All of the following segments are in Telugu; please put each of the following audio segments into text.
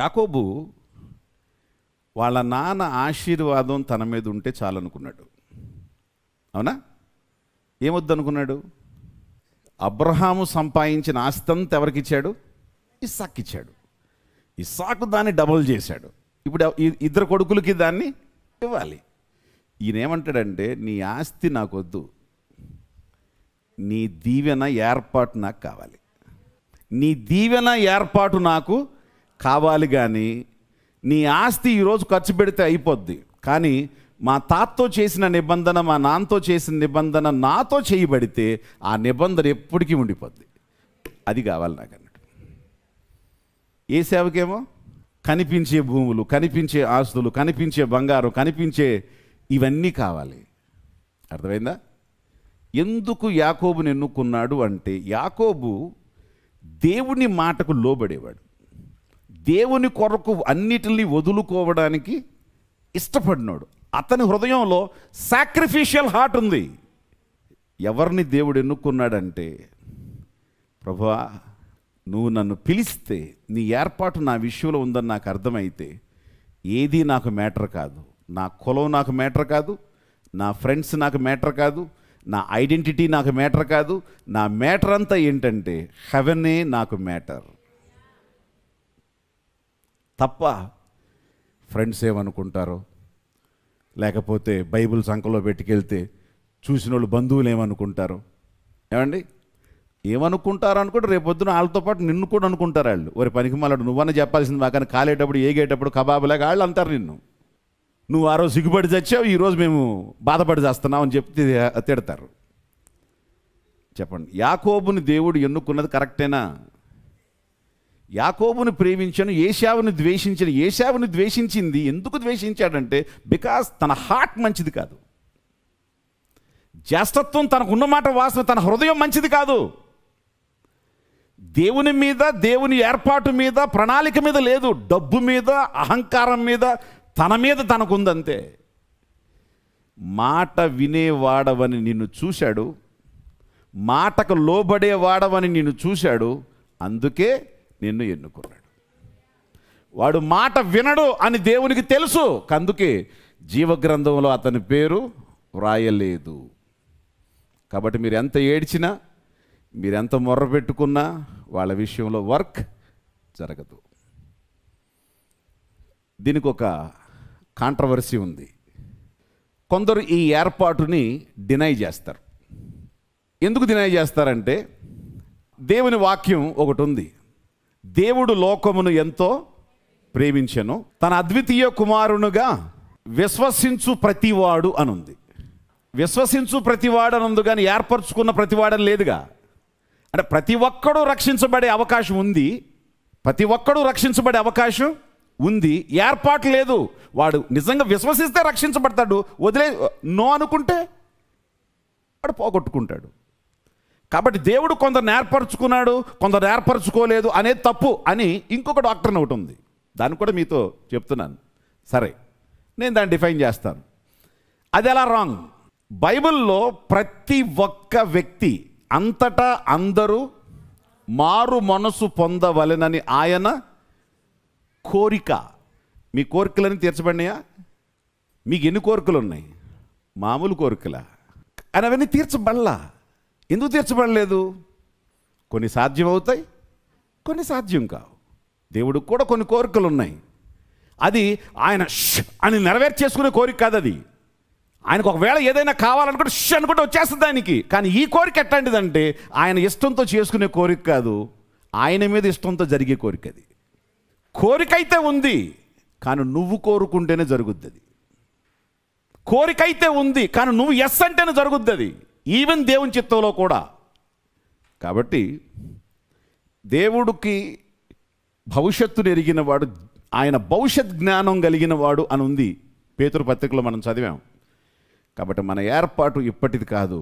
యాకోబు వాళ్ళ నాన్న ఆశీర్వాదం తన మీద ఉంటే చాలనుకున్నాడు అవునా ఏమొద్దనుకున్నాడు అబ్రహాము సంపాదించిన ఆస్తంత ఎవరికిచ్చాడు ఇచ్చాడు ఇస్సాకు దాన్ని డబుల్ చేశాడు ఇప్పుడు ఇద్దరు కొడుకులకి దాన్ని ఇవ్వాలి ఈయనేమంటాడంటే నీ ఆస్తి నాకొద్దు నీ దీవెన ఏర్పాటు నాకు కావాలి నీ దీవెన ఏర్పాటు నాకు కావాలి కానీ నీ ఆస్తి ఈరోజు ఖర్చు పెడితే అయిపోద్ది కానీ మా తాతతో చేసిన నిబంధన మా నాన్నతో చేసిన నిబంధన నాతో చేయబడితే ఆ నిబంధన ఎప్పటికీ ఉండిపోద్ది అది కావాలి నాకు అన్నట్టు ఏ సేవకేమో కనిపించే భూములు కనిపించే ఆస్తులు కనిపించే బంగారం కనిపించే ఇవన్నీ కావాలి అర్థమైందా ఎందుకు యాకోబుని ఎన్నుకున్నాడు అంటే యాకోబు దేవుని మాటకు లోబడేవాడు దేవుని కొరకు అన్నిటిని వదులుకోవడానికి ఇష్టపడినాడు అతని హృదయంలో సాక్రిఫిషియల్ హార్ట్ ఉంది ఎవరిని దేవుడు ఎన్నుకున్నాడంటే ప్రభా నువ్వు నన్ను పిలిస్తే నీ ఏర్పాటు నా విషయంలో ఉందని నాకు అర్థమైతే ఏది నాకు మ్యాటర్ కాదు నా కులం నాకు మ్యాటర్ కాదు నా ఫ్రెండ్స్ నాకు మ్యాటర్ కాదు నా ఐడెంటిటీ నాకు మ్యాటర్ కాదు నా మ్యాటర్ అంతా ఏంటంటే హెవెనే నాకు మ్యాటర్ తప్ప ఫ్రెండ్స్ ఏమనుకుంటారో లేకపోతే బైబిల్ సంఖలో పెట్టుకెళ్తే చూసిన వాళ్ళు బంధువులు ఏమనుకుంటారు ఏమండి ఏమనుకుంటారు అనుకుంటే రేపొద్దున వాళ్ళతో పాటు నిన్ను కూడా అనుకుంటారు వాళ్ళు వరి పనికి మాలాడు నువ్వన్నా చెప్పాల్సింది మాకని కాలేటప్పుడు ఏగేటప్పుడు కబాబు లేక వాళ్ళు అంటారు నిన్ను నువ్వు ఆ రోజు సిగ్గుపడి చచ్చావు ఈరోజు మేము బాధపడి చేస్తున్నావు అని చెప్తే తిడతారు చెప్పండి యాకోబుని దేవుడు ఎన్నుకున్నది కరెక్టేనా యాకోబును ప్రేమించను ఏశావును ద్వేషించను ఏశావును ద్వేషించింది ఎందుకు ద్వేషించాడంటే బికాస్ తన హార్ట్ మంచిది కాదు జ్యేష్ఠత్వం తనకున్న మాట వాసన తన హృదయం మంచిది కాదు దేవుని మీద దేవుని ఏర్పాటు మీద ప్రణాళిక మీద లేదు డబ్బు మీద అహంకారం మీద తన మీద తనకుందంతే మాట వినేవాడవని నిన్ను చూశాడు మాటకు లోబడేవాడవని నిన్ను చూశాడు అందుకే నిన్ను ఎన్నుకున్నాడు వాడు మాట వినడు అని దేవునికి తెలుసు అందుకే జీవగ్రంథంలో అతని పేరు వ్రాయలేదు కాబట్టి మీరు ఎంత ఏడ్చినా మీరు ఎంత మొర్ర పెట్టుకున్నా వాళ్ళ విషయంలో వర్క్ జరగదు దీనికి ఒక కాంట్రవర్సీ ఉంది కొందరు ఈ ఏర్పాటుని డినై చేస్తారు ఎందుకు డినై చేస్తారంటే దేవుని వాక్యం ఒకటి ఉంది దేవుడు లోకమును ఎంతో ప్రేమించెను తన అద్వితీయ కుమారునుగా విశ్వసించు ప్రతివాడు అనుంది విశ్వసించు ప్రతివాడు అనుంది కానీ ఏర్పరచుకున్న ప్రతివాడని లేదుగా అంటే ప్రతి ఒక్కడూ రక్షించబడే అవకాశం ఉంది ప్రతి ఒక్కడూ రక్షించబడే అవకాశం ఉంది ఏర్పాటు లేదు వాడు నిజంగా విశ్వసిస్తే రక్షించబడతాడు వదిలే నో అనుకుంటే వాడు పోగొట్టుకుంటాడు కాబట్టి దేవుడు కొందరు నేర్పరచుకున్నాడు కొందరు నేర్పరచుకోలేదు అనేది తప్పు అని ఇంకొక డాక్టర్ ఒకటి ఉంది దాన్ని కూడా మీతో చెప్తున్నాను సరే నేను దాన్ని డిఫైన్ చేస్తాను అది ఎలా రాంగ్ బైబిల్లో ప్రతి ఒక్క వ్యక్తి అంతటా అందరూ మారు మనసు పొందవలెనని ఆయన కోరిక మీ కోరికలని తీర్చబడినాయా మీకు ఎన్ని కోరికలు ఉన్నాయి మామూలు కోరికలా అని అవన్నీ తీర్చబడలా ఎందుకు తీర్చబడలేదు కొన్ని సాధ్యం అవుతాయి కొన్ని సాధ్యం కావు దేవుడికి కూడా కొన్ని కోరికలు ఉన్నాయి అది ఆయన ష్ అని నెరవేర్చేసుకునే కోరిక కాదు అది ఆయనకు ఒకవేళ ఏదైనా కావాలనుకుంటే ష్ అనుకుంటే వచ్చేస్తుంది దానికి కానీ ఈ కోరిక ఎట్లాంటిదంటే ఆయన ఇష్టంతో చేసుకునే కోరిక కాదు ఆయన మీద ఇష్టంతో జరిగే కోరిక అది కోరిక అయితే ఉంది కానీ నువ్వు కోరుకుంటేనే జరుగుద్ది అది కోరికైతే ఉంది కానీ నువ్వు ఎస్ అంటేనే జరుగుద్ది అది ఈవెన్ దేవుని చిత్తంలో కూడా కాబట్టి దేవుడికి భవిష్యత్తును ఎరిగిన వాడు ఆయన భవిష్యత్ జ్ఞానం కలిగిన వాడు అని ఉంది పేతురు పత్రికలో మనం చదివాం కాబట్టి మన ఏర్పాటు ఇప్పటిది కాదు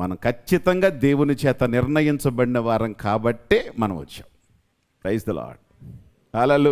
మనం ఖచ్చితంగా దేవుని చేత నిర్ణయించబడిన వారం కాబట్టే మనం వచ్చాం ప్రైజ్ ద లాడ్ అలా